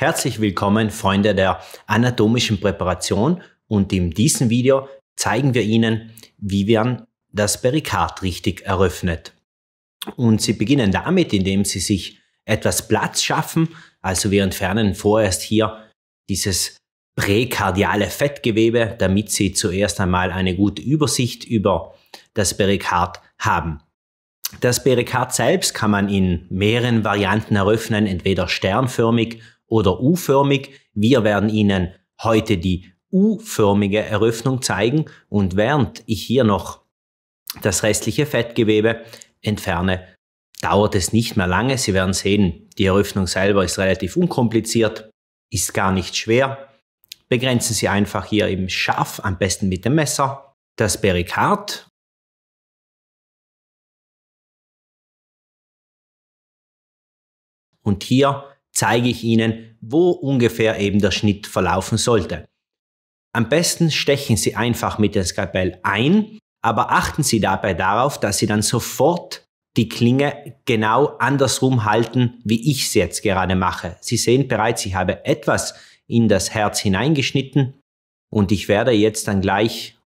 Herzlich willkommen, Freunde der anatomischen Präparation. Und in diesem Video zeigen wir Ihnen, wie man das Perikard richtig eröffnet. Und Sie beginnen damit, indem Sie sich etwas Platz schaffen. Also wir entfernen vorerst hier dieses präkardiale Fettgewebe, damit Sie zuerst einmal eine gute Übersicht über das Perikard haben. Das Perikard selbst kann man in mehreren Varianten eröffnen, entweder sternförmig oder U-förmig. Wir werden Ihnen heute die U-förmige Eröffnung zeigen und während ich hier noch das restliche Fettgewebe entferne, dauert es nicht mehr lange. Sie werden sehen, die Eröffnung selber ist relativ unkompliziert, ist gar nicht schwer. Begrenzen Sie einfach hier im Schaf, am besten mit dem Messer, das Perikard und hier zeige ich Ihnen, wo ungefähr eben der Schnitt verlaufen sollte. Am besten stechen Sie einfach mit dem Skalpell ein, aber achten Sie dabei darauf, dass Sie dann sofort die Klinge genau andersrum halten, wie ich es jetzt gerade mache. Sie sehen bereits, ich habe etwas in das Herz hineingeschnitten und ich werde jetzt dann gleich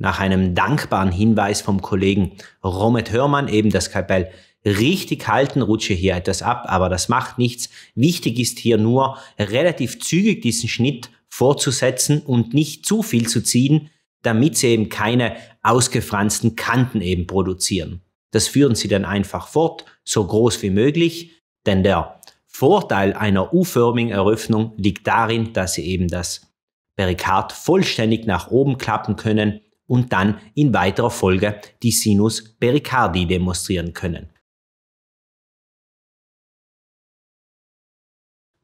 nach einem dankbaren Hinweis vom Kollegen Romet Hörmann eben das Skalpell richtig halten, rutsche hier etwas ab, aber das macht nichts. Wichtig ist hier nur relativ zügig diesen Schnitt vorzusetzen und nicht zu viel zu ziehen, damit sie eben keine ausgefransten Kanten eben produzieren. Das führen sie dann einfach fort, so groß wie möglich, denn der Vorteil einer U-förmigen Eröffnung liegt darin, dass sie eben das Perikard vollständig nach oben klappen können und dann in weiterer Folge die Sinus Pericardi demonstrieren können.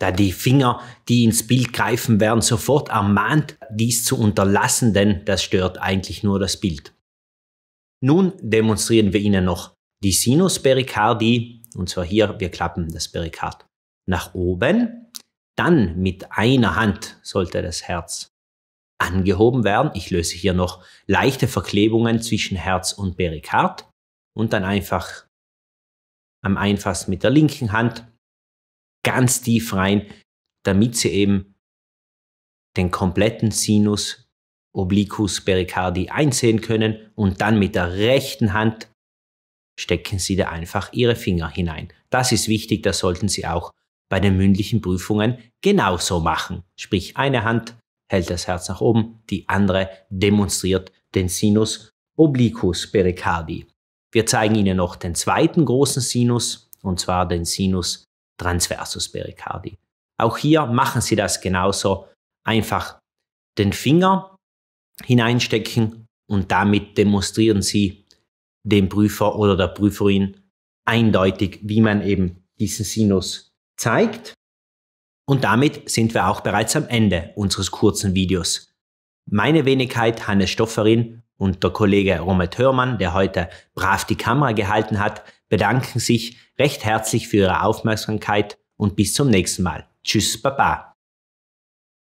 da die Finger, die ins Bild greifen, werden sofort ermahnt, dies zu unterlassen, denn das stört eigentlich nur das Bild. Nun demonstrieren wir Ihnen noch die Sinusperikardie, und zwar hier, wir klappen das Perikard nach oben, dann mit einer Hand sollte das Herz angehoben werden. Ich löse hier noch leichte Verklebungen zwischen Herz und Perikard und dann einfach am einfachsten mit der linken Hand ganz tief rein, damit sie eben den kompletten Sinus obliquus pericardi einsehen können und dann mit der rechten Hand stecken Sie da einfach Ihre Finger hinein. Das ist wichtig, das sollten Sie auch bei den mündlichen Prüfungen genauso machen. Sprich, eine Hand hält das Herz nach oben, die andere demonstriert den Sinus obliquus pericardi. Wir zeigen Ihnen noch den zweiten großen Sinus, und zwar den Sinus transversus pericardi. Auch hier machen Sie das genauso. Einfach den Finger hineinstecken und damit demonstrieren Sie dem Prüfer oder der Prüferin eindeutig, wie man eben diesen Sinus zeigt. Und damit sind wir auch bereits am Ende unseres kurzen Videos. Meine Wenigkeit Hannes Stofferin und der Kollege Romet Hörmann, der heute brav die Kamera gehalten hat, bedanken sich recht herzlich für Ihre Aufmerksamkeit und bis zum nächsten Mal. Tschüss, Baba.